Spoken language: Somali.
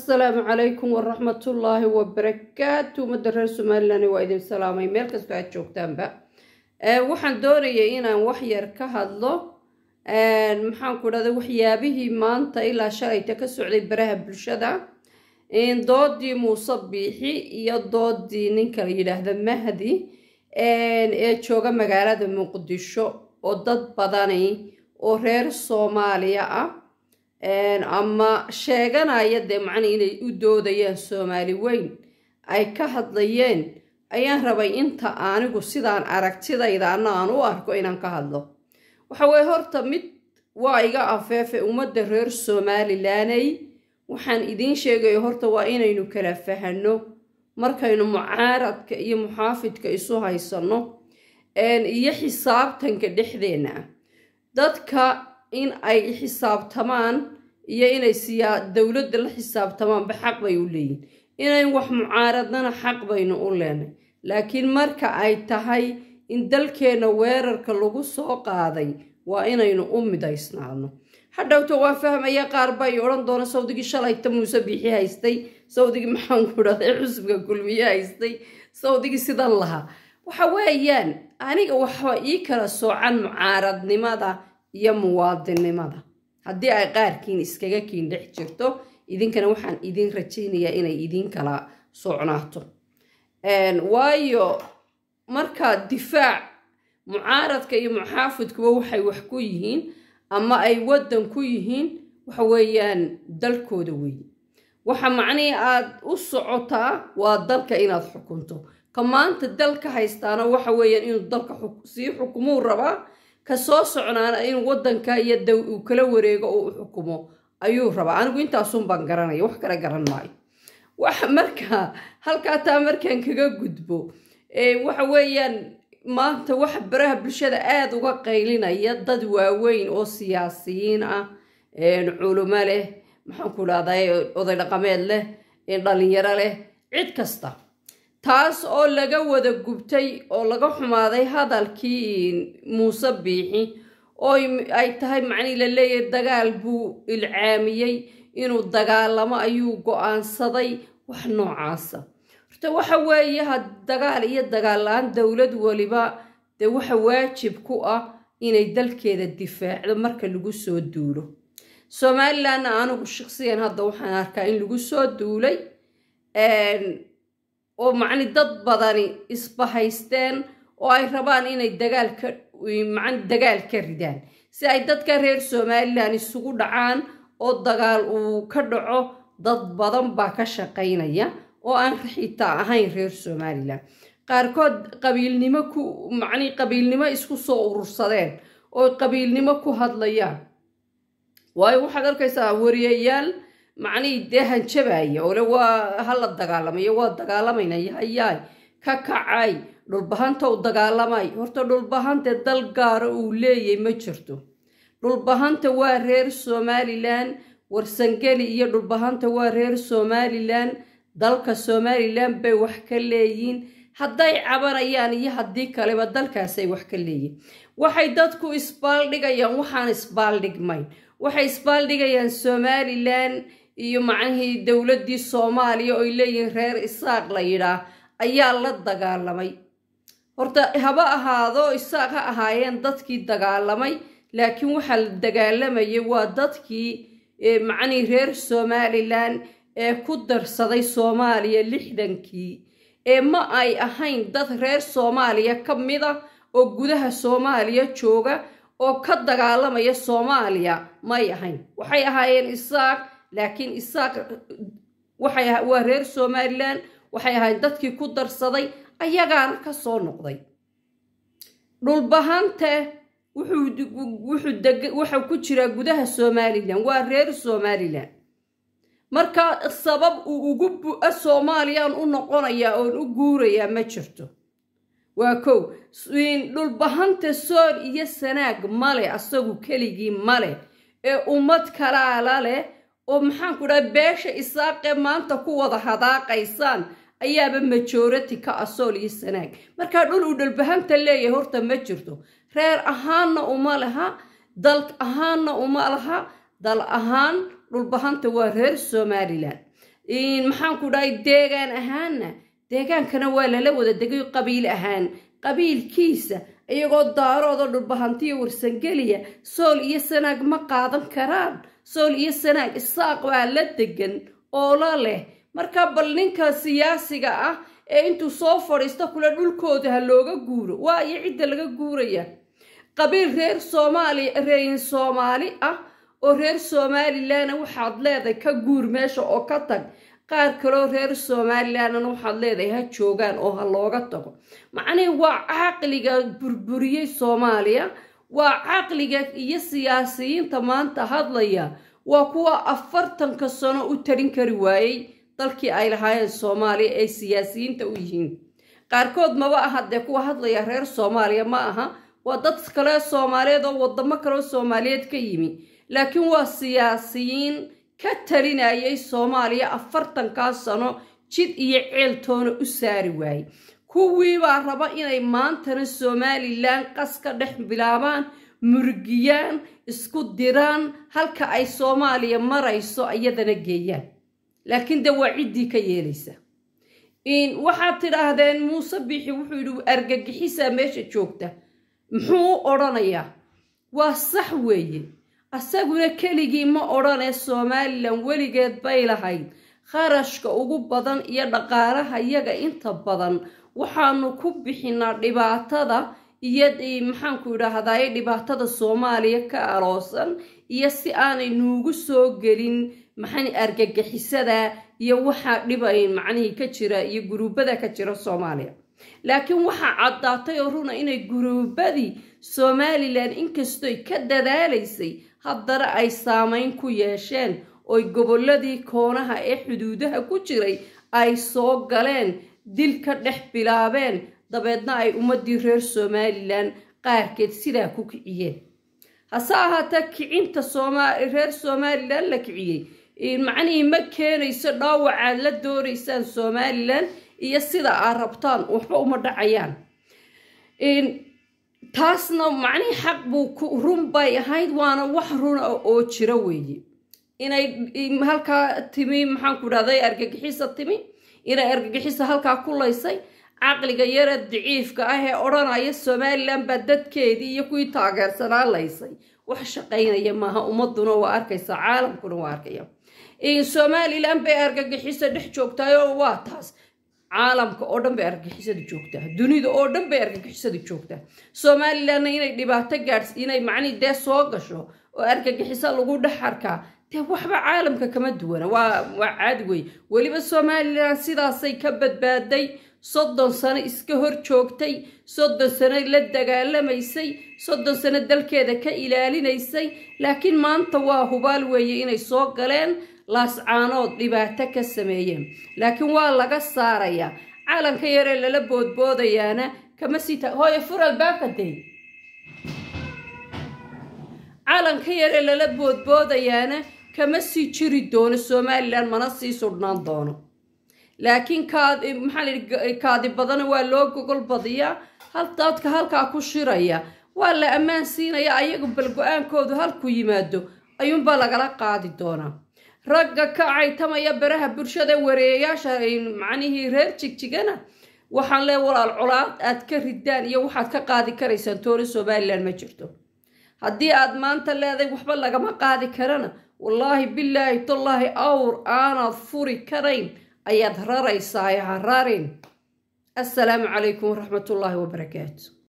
asalaamu calaykum waraxmatullaahi wabarakaatu ummadda reer somalilan waa idin salaamay meel kastoo aad joogtaanba eh, waxaan doonayay inaan wax yar ka hadlo eh, maxaan ku dhahday waxyaabihii maanta ilaa shalayta ka socday baraha bulshada doodii muuse biixi iyo doodii ninka la yidhaahda mahdi eh, ee jooga magaalada muqdisho oo dad badanay oo reer soomaaliya ah ama sheeganaya dee macnii inay u doodayaan soomaali weyn ay ka hadlayeen ayaan rabay inta anigu sidaan aragtidaydaana aan u arko inaan ka hadlo waxa weye horta mid waa iga afeefe ummadda reer somalilaney waxaan idiin sheegayo horta waa inaynu kala fahanno markaynu mucaaradka iyo muxaafidka isu haysanno iyo xisaabtanka dhexdeenna dadka in ay xisaabtamaan iyo inay siyaa dowladda la xisaabtamaanba xaq bay u leeyihin inay wax mucaaradana xaq baynu u leenay laakiin marka ay tahay in dalkeenna weerarka lagu soo qaaday waa inaynu u midaysnaano hadhowta waa fahmaya qaar bay odhan doona sawdigii shalayta muuse bixi haystay sawdigii maxaanku dhahday cusubka kulmiye haystay sawdigii sidan lahaa waxa weeyaan aniga waxba ii kala soocan mucaaradnimada iyo muwaadinimada haddii ay qaarkiin iskaga kiin dhex jirto idinkana waxaan idin rajaynayaa inay idin kala socnaato waayo marka difaac mucaaradka iyo muxaafidkuba waxay wax ku yihiin ama ay waddan ku yihiin waxa weeyaan dalkooda weeye waxa macnihii aad u socotaa waa dalka inaad xukunto ka maanta dalka haystaana waxa weeyaan inuu dalka sii xukumuu rabaa kasoo soo soconaana in wadanka iyo daw uu kala wareego oo u xukumo ayuu rabaa anigu intaasun baan garanaya wax kale garan maayo marka halkaa taa markaan kaga gudbo waxa weeyaan maanta waxa baraha bulshada aada uga qaylinaya dad waaweyn oo siyaasiyiin ah culumo leh maxaanku dhahday oday dhaqameed leh dhalinyaro leh cid kasta taas oo laga wada gubtay oo laga xumaaday hadalkii muuse biixi oo ay tahay macnii la leeyahay dagaal buu ilcaamiyey inuu dagaalamo ayuu go-aansaday wax noocaasa horta waxa weeye dagaal iyo dagaal la-aan dowlad weliba dee waxa waajib ku ah inay dalkeeda difaacdo marka lagu soo duulo somalilanna anigu shaksigan hadda waxaan arkaa in lagu soo duulay oo macni dad badani isbahaysteen oo ay rabaan inay dagaalka macni dagaal ka ridaan si ay dadka reer somalilan isugu dhacaan oo dagaal uu ka dhaco dad badan baa ka shaqaynaya oo aan xitaa ahayn reer somalilan qaarkood qabiilnimo ku macnii qabiilnimo isku soo urursadeen oo qabiilnimo ku hadlayaan waayo waxaad arkaysaa wariyayaal macnihii dee hanjabaya ole waa hala la waa dagaalamayna yahayaay ka kacay dhulbahanta u dagaalamay horta dhulbahante dal gaara uu leeyahy ma jirto dhulbahanta waa reer somalilan warsangeli iyo dhulbahanta waa reer somalilan dalka somalilan bay wax ka leeyihin hadday cabanayaan iyo haddii kaleba dalkaasay wax ka leeyihin waxay dadku isbaaldhigayaan waxaan isbaaldhigmayn waxay isbaaldhigayaan somalilan iyo macnihii dowladdii soomaaliya oy leeyihiin reer isaaq la yidhaah ayaa la dagaalamay horta haba ahaado isaaq ha ahaayeen dadkii dagaalamay laakiin waxaa la dagaalamayay waa dadkii eh, macnii reer somalilan ee ku darsaday soomaaliya lixdankii ee eh, ma ay ahayn dad reer soomaaliya ka mid a oo gudaha soomaaliya jooga oo ka dagaalamaya soomaaliya may ahayn waxay ahaayeen isaaq laakiin isaaq waxay aha waa reer somalilan waxay ahayd dadkii ku darsaday ayagaana ka soo noqday dhulbahante wuxuu ku jiraa gudaha somalilan waa reer somalilan marka sabab uu ugu bu-a soomaaliyaan u noqonayaa oon u guurayaa ma jirto waa kow dhulbahanta soor iyo sanaag male asagu keligii male ee ummad kalaala leh oo maxaan ku dhahay beesha isaaqee maanta ku wada hadaaqaysaan ayaaba majority ka ah sool iyo sanaag markaa dhul uu dhulbahanta leeyahay horta ma jirto reer ahaanna uma laha dal ahaanna uma laha dal ahaan dhulbahanta waa reer somalilan maxaan ku dhahay deegaan ahaanna deegaankana waa lala wada degayo qabiil ahaan qabiilkiisa iyagoo daarooda dhulbahantiyo warsangeliya sool iyo sanaag ma qaadan karaan sool iyo sanaag isaaq waa la degan oola leh marka bal ninka siyaasiga ah ee intuu soo fadhiisto kule dhulkooda ha looga guuro waa iyo cidda laga guuraya qabiil reer soomaaliya reeyin soomaali ah oo reer somalilanna waxaad leedahay ka guur meesha oo ka tag qaar kaloo reer somalilanana waxaad leedahay ha joogaan oo ha looga tago macnihi waa caqliga burburiyey soomaaliya waa caqliga iyo siyaasiyiinta maanta hadlaya waa kuwa afartanka sano u tarin kari waayey dalkii ay lahaayeen soomaaliya ay siyaasiyiinta u yihiin qaarkood maba aha dee kuwa hadlaya reer soomaaliya ma aha waa dad kale soomaaliyeed oo wadamo kaleoo soomaaliyeed ka yimi laakiin waa siyaasiyiin ka talinayay soomaaliya afartankaa sano jid iyo ceeltoona u saari waayey kuwii baa raba inay maantana somalilan qas ka dhex bilaabaan murgiyaan isku diraan halka ay soomaaliya marayso iyadana geeyaan laakiin de waa ciddii ka yeelaysa waxaad tidhaahdeen muuse biixi wuxuu yidhi argagixisaa meesha joogta muxuu u odhanayaa waa sax weeye asaguna keligii ma odhanee somalilan weligeed bay lahayd kharashka ugu badan iyo dhaqaalaha iyaga inta badan waxaanu ku bixinaa dhibaatada iyo maxaanku idhaahdaye dhibaatada soomaaliya ka aroosan iyo si aanay nuugu soo gelin maxan argagixisada iyo waxaa dhib ay macnihii ka jira iyo guruubada ka jira soomaaliya laakiin waxaa caddaatay oo runa inay guruubadii somalilan inkastoy ka dadaalaysay haddana ay saamayn ku yeesheen oy gobolladii koonaha ee xuduudaha ku jiray ay soo galeen dil ka dhex bilaabeen dabeedna ay ummaddii reer somalilan qaarkeed sidaa ku kiciyeen hase ahaatee kicinta reer somalilan la kiciyey macnihii ma keenayso dhaawacaad la doonaysaan somalilan iyo sida aad rabtaan waxba uma dhacayaan taasna macnihii xaq buu run bay ahayd waana wax runa oo jira weeye inay halkaa timi maxaanku dhahday argagixisa timi inay argagixiso halkaa ku laysay caqliga yara daciifka ah ee odhanaya somalilan baa dadkeedii iyo kuwii taageersanaa laysay wax shaqaynaya maaha ummaduna waa arkaysa caalamkuna waa arkaya somalilan bay argagixiso dhex joogtaayo waa taas caalamka oo dhan bay argagixisada joogtaa dunida oo dhan bay argagixisada joogtaa somalilanna inay dhibaato gaadhs inay macnii dee soo gasho oo argagixiso lagu dhex arkaa dee waxba caalamka kama duwana waa waa caadi wey weliba somalilan sidaasay ka badbaaday soddon sano iska hor joogtay soddon sano la dagaalamaysay soddon sano dalkeeda ka ilaalinaysay laakiin maanta waa hubaal weeye inay soo galeen laascaanood dhibaato ka sameeyeen laakiin waa laga saarayaa caalanka yaree lala boodboodayaana kama sita hooye fur albaabka day caalanka yaree lala boodboodayaana kama sii jiri doono somalilan mana sii sudhnaan doono laakiin maxaalayidhi kaadi badana waa loo gogol badiyaa dadka halkaa ku shiraya waa la ammaan siinaya ayagu bal go-aankoodu halku yimaado ayuunbaa lagala qaadi doonaa ragga ka caytamaya baraha bulshada wareeyayaasha macnihii reer jigjigana waxaan lee walaal colaad aad ka ridaan iyo waxaad ka qaadi karaysaan tooni somalilan ma jirto haddii aad maanta leedahay waxba lagama qaadi karana wallaahi bilaahi tallaahi awr aanaad furi karayn ayaad raraysaa hararin assalaamu calaykum waraxmatullaahi wabarakaatu